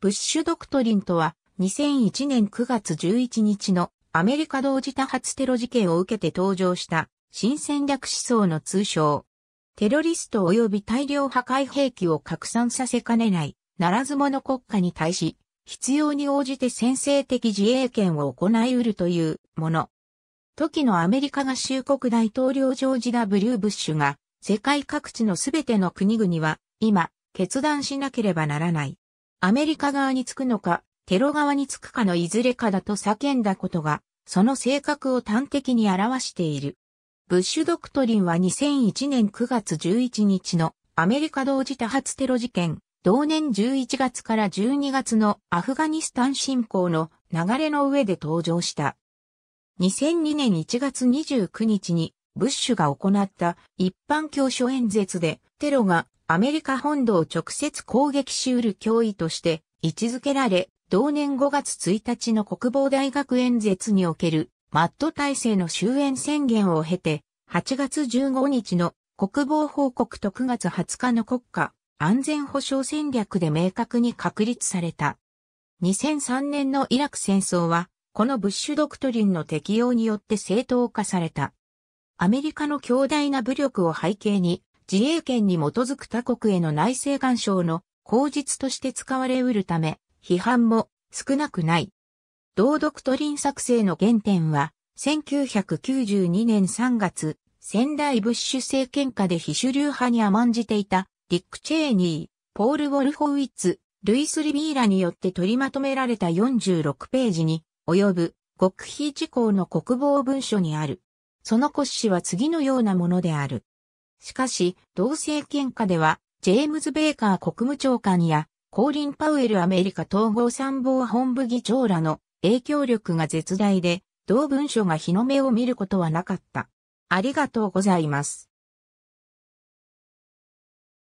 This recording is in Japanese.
ブッシュドクトリンとは、2001年9月11日のアメリカ同時多発テロ事件を受けて登場した新戦略思想の通称。テロリスト及び大量破壊兵器を拡散させかねない、ならず者国家に対し、必要に応じて先制的自衛権を行い得るというもの。時のアメリカ合衆国大統領ジョージ・ W・ ブッシュが、世界各地のすべての国々は、今、決断しなければならない。アメリカ側につくのか、テロ側につくかのいずれかだと叫んだことが、その性格を端的に表している。ブッシュドクトリンは2001年9月11日のアメリカ同時多発テロ事件、同年11月から12月のアフガニスタン侵攻の流れの上で登場した。2002年1月29日にブッシュが行った一般教書演説でテロがアメリカ本土を直接攻撃しうる脅威として位置づけられ、同年5月1日の国防大学演説におけるマット体制の終焉宣言を経て、8月15日の国防報告と9月20日の国家安全保障戦略で明確に確立された。2003年のイラク戦争は、このブッシュドクトリンの適用によって正当化された。アメリカの強大な武力を背景に、自衛権に基づく他国への内政干渉の口実として使われ得るため、批判も少なくない。同ドクトリン作成の原点は、1992年3月、仙台ブッシュ政権下で非主流派に甘んじていた、ディック・チェーニー、ポール・ウォルフォウィッツ、ルイス・リビーラによって取りまとめられた46ページに及ぶ極秘事項の国防文書にある。その骨子は次のようなものである。しかし、同政権下では、ジェームズ・ベーカー国務長官や、コーリン・パウエルアメリカ統合参謀本部議長らの影響力が絶大で、同文書が日の目を見ることはなかった。ありがとうございます。